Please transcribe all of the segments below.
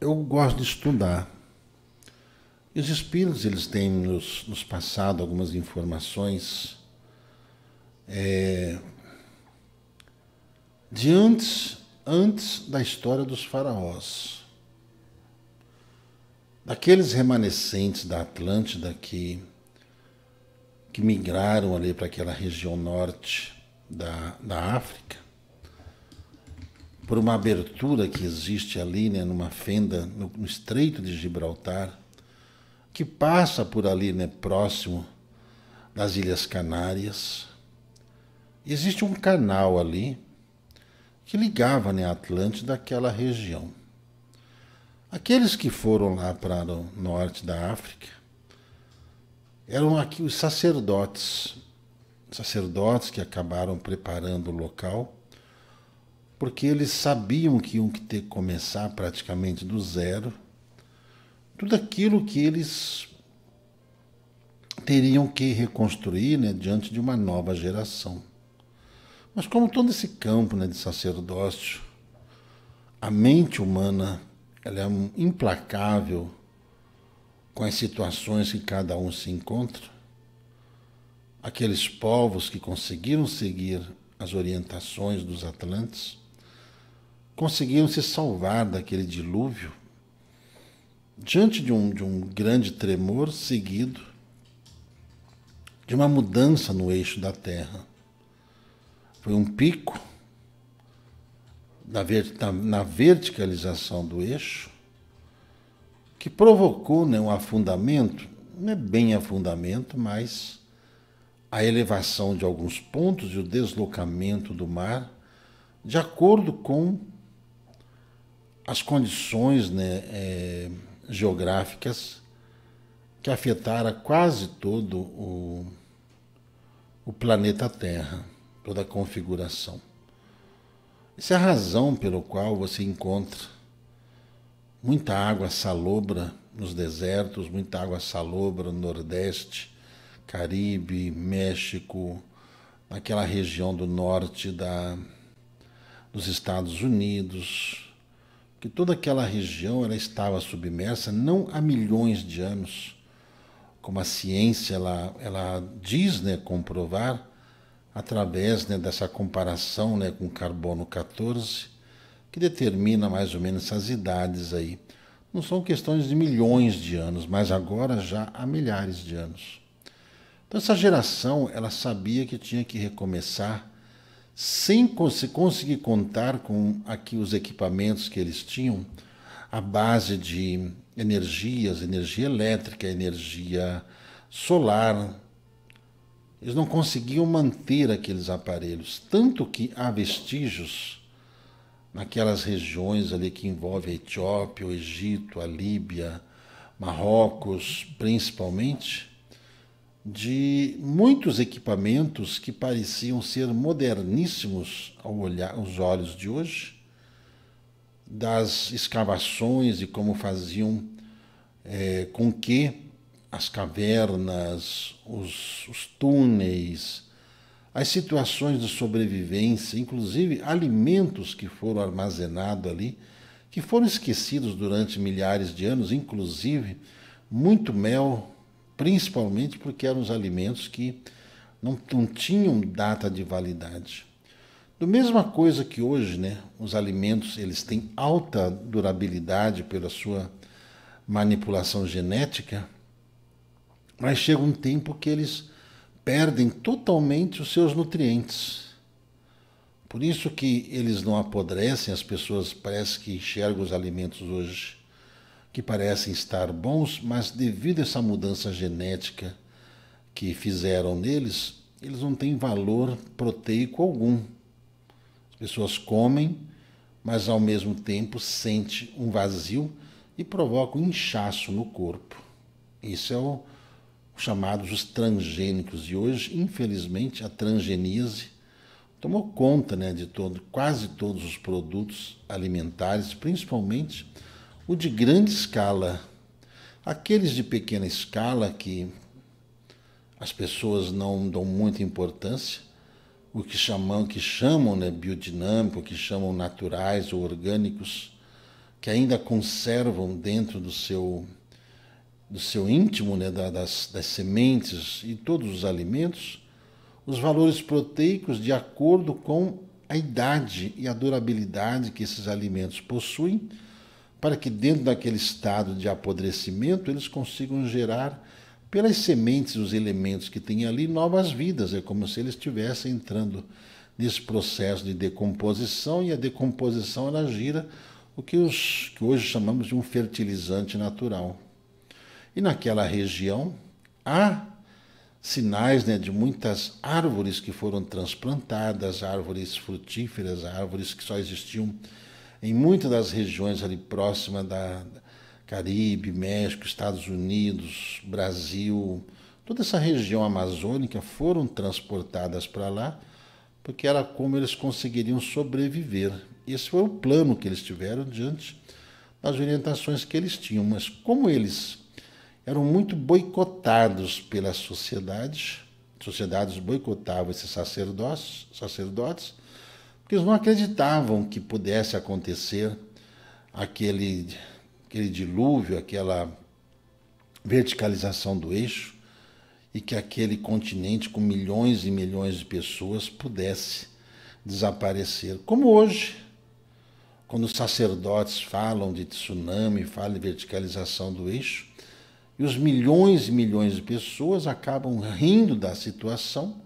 eu gosto de estudar. E os espíritos, eles têm nos, nos passado algumas informações é, de antes, antes da história dos faraós. Daqueles remanescentes da Atlântida que, que migraram ali para aquela região norte da, da África, por uma abertura que existe ali, né, numa fenda no, no Estreito de Gibraltar, que passa por ali, né, próximo das Ilhas Canárias. E existe um canal ali que ligava né, a Atlântida àquela região. Aqueles que foram lá para o norte da África eram aqui os sacerdotes, sacerdotes que acabaram preparando o local porque eles sabiam que iam ter que começar praticamente do zero tudo aquilo que eles teriam que reconstruir né, diante de uma nova geração. Mas como todo esse campo né, de sacerdócio, a mente humana ela é implacável com as situações que cada um se encontra. Aqueles povos que conseguiram seguir as orientações dos atlantes conseguiram se salvar daquele dilúvio diante de um, de um grande tremor seguido de uma mudança no eixo da Terra. Foi um pico na, na, na verticalização do eixo que provocou né, um afundamento, não é bem afundamento, mas a elevação de alguns pontos e o deslocamento do mar de acordo com as condições né, é, geográficas que afetaram quase todo o, o planeta Terra, toda a configuração. Essa é a razão pelo qual você encontra muita água salobra nos desertos, muita água salobra no Nordeste, Caribe, México, naquela região do norte da, dos Estados Unidos, que toda aquela região ela estava submersa não há milhões de anos, como a ciência ela, ela diz né, comprovar, através né, dessa comparação né, com carbono 14, que determina mais ou menos essas idades aí. Não são questões de milhões de anos, mas agora já há milhares de anos. Então essa geração ela sabia que tinha que recomeçar sem cons conseguir contar com aqui os equipamentos que eles tinham, a base de energias, energia elétrica, energia solar. Eles não conseguiam manter aqueles aparelhos, tanto que há vestígios naquelas regiões ali que envolve a Etiópia, o Egito, a Líbia, Marrocos, principalmente, de muitos equipamentos que pareciam ser moderníssimos ao olhar aos olhos de hoje, das escavações e como faziam é, com que as cavernas, os, os túneis, as situações de sobrevivência, inclusive alimentos que foram armazenados ali, que foram esquecidos durante milhares de anos, inclusive muito mel, principalmente porque eram os alimentos que não, não tinham data de validade. Do mesma coisa que hoje, né? Os alimentos eles têm alta durabilidade pela sua manipulação genética, mas chega um tempo que eles perdem totalmente os seus nutrientes. Por isso que eles não apodrecem, as pessoas parece que enxergam os alimentos hoje que parecem estar bons, mas devido a essa mudança genética que fizeram neles, eles não têm valor proteico algum. As pessoas comem, mas ao mesmo tempo sente um vazio e provoca um inchaço no corpo. Isso é o, o chamados os transgênicos e hoje, infelizmente, a transgenise tomou conta, né, de todo, quase todos os produtos alimentares, principalmente o de grande escala. Aqueles de pequena escala que as pessoas não dão muita importância, o que chamam, que chamam né, biodinâmico, que chamam naturais ou orgânicos, que ainda conservam dentro do seu do seu íntimo, né, das, das sementes e todos os alimentos, os valores proteicos de acordo com a idade e a durabilidade que esses alimentos possuem para que dentro daquele estado de apodrecimento eles consigam gerar pelas sementes os elementos que tem ali novas vidas. É como se eles estivessem entrando nesse processo de decomposição e a decomposição ela gira o que, os, que hoje chamamos de um fertilizante natural. E naquela região há sinais né, de muitas árvores que foram transplantadas, árvores frutíferas, árvores que só existiam em muitas das regiões ali próximas da Caribe, México, Estados Unidos, Brasil, toda essa região amazônica foram transportadas para lá, porque era como eles conseguiriam sobreviver. Esse foi o plano que eles tiveram diante das orientações que eles tinham, mas como eles eram muito boicotados pela sociedade, sociedades boicotavam esses sacerdotes, sacerdotes porque eles não acreditavam que pudesse acontecer aquele, aquele dilúvio, aquela verticalização do eixo e que aquele continente com milhões e milhões de pessoas pudesse desaparecer. Como hoje, quando os sacerdotes falam de tsunami, falam de verticalização do eixo, e os milhões e milhões de pessoas acabam rindo da situação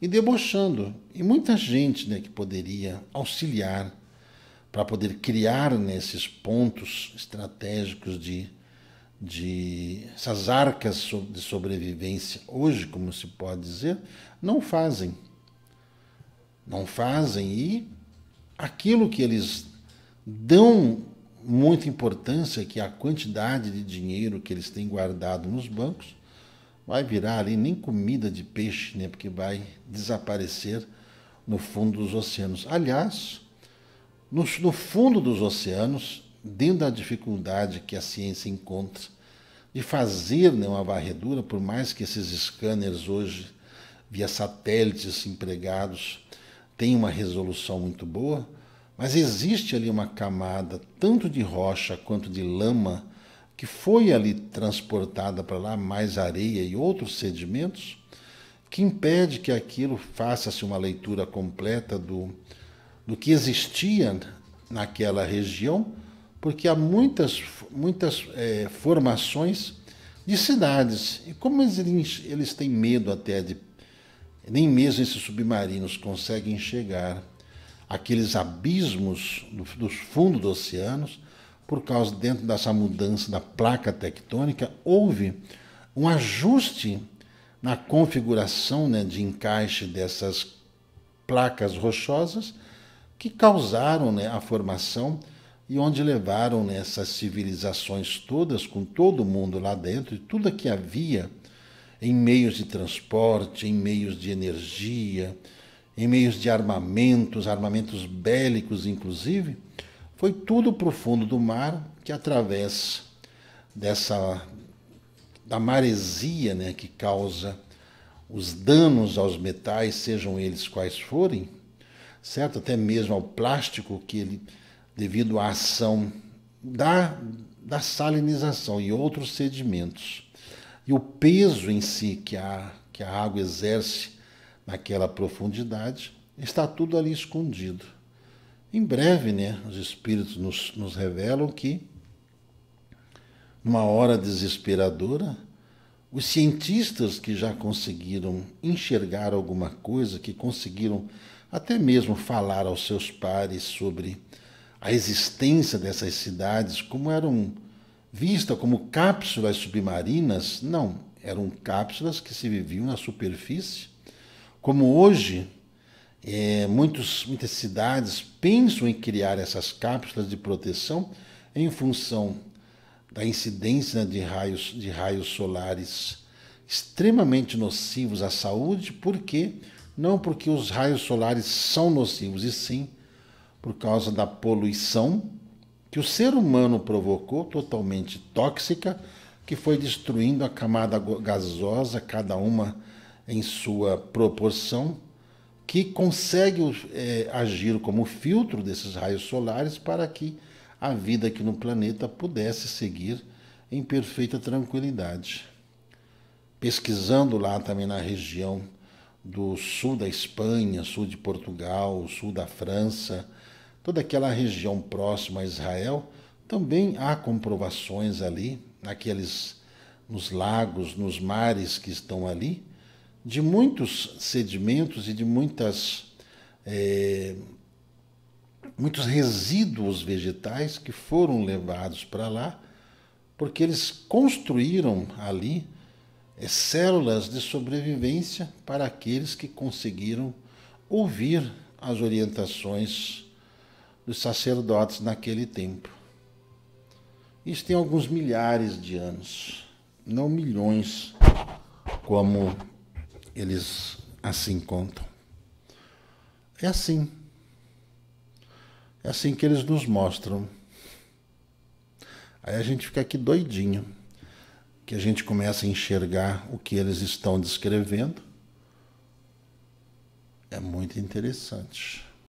e debochando. E muita gente né, que poderia auxiliar para poder criar nesses pontos estratégicos de, de essas arcas de sobrevivência hoje, como se pode dizer, não fazem. Não fazem e aquilo que eles dão muita importância, que é a quantidade de dinheiro que eles têm guardado nos bancos, vai virar ali nem comida de peixe, né? Porque vai desaparecer no fundo dos oceanos. Aliás, no, no fundo dos oceanos, dentro da dificuldade que a ciência encontra de fazer né, uma varredura, por mais que esses scanners hoje, via satélites empregados, tenham uma resolução muito boa, mas existe ali uma camada tanto de rocha quanto de lama que foi ali transportada para lá, mais areia e outros sedimentos, que impede que aquilo faça-se uma leitura completa do, do que existia naquela região, porque há muitas, muitas é, formações de cidades. E como eles, eles têm medo até de. Nem mesmo esses submarinos conseguem chegar àqueles abismos do, dos fundos dos oceanos, por causa dentro dessa mudança da placa tectônica, houve um ajuste na configuração né, de encaixe dessas placas rochosas que causaram né, a formação e onde levaram né, essas civilizações todas, com todo mundo lá dentro, e tudo que havia em meios de transporte, em meios de energia, em meios de armamentos, armamentos bélicos inclusive foi tudo para o fundo do mar, que através dessa da maresia né, que causa os danos aos metais, sejam eles quais forem, certo? Até mesmo ao plástico, que ele, devido à ação da, da salinização e outros sedimentos. E o peso em si que a, que a água exerce naquela profundidade, está tudo ali escondido. Em breve, né, os Espíritos nos, nos revelam que, numa hora desesperadora, os cientistas que já conseguiram enxergar alguma coisa, que conseguiram até mesmo falar aos seus pares sobre a existência dessas cidades, como eram vistas como cápsulas submarinas, não, eram cápsulas que se viviam na superfície, como hoje é, muitos, muitas cidades pensam em criar essas cápsulas de proteção em função da incidência né, de raios, de raios solares extremamente nocivos à saúde, porque não porque os raios solares são nocivos, e sim por causa da poluição que o ser humano provocou, totalmente tóxica, que foi destruindo a camada gasosa, cada uma em sua proporção que consegue é, agir como filtro desses raios solares para que a vida aqui no planeta pudesse seguir em perfeita tranquilidade. Pesquisando lá também na região do sul da Espanha, sul de Portugal, sul da França, toda aquela região próxima a Israel, também há comprovações ali, naqueles nos lagos, nos mares que estão ali, de muitos sedimentos e de muitas, é, muitos resíduos vegetais que foram levados para lá, porque eles construíram ali é, células de sobrevivência para aqueles que conseguiram ouvir as orientações dos sacerdotes naquele tempo. Isso tem alguns milhares de anos, não milhões, como eles assim contam. É assim. É assim que eles nos mostram. Aí a gente fica aqui doidinho, que a gente começa a enxergar o que eles estão descrevendo. É muito interessante.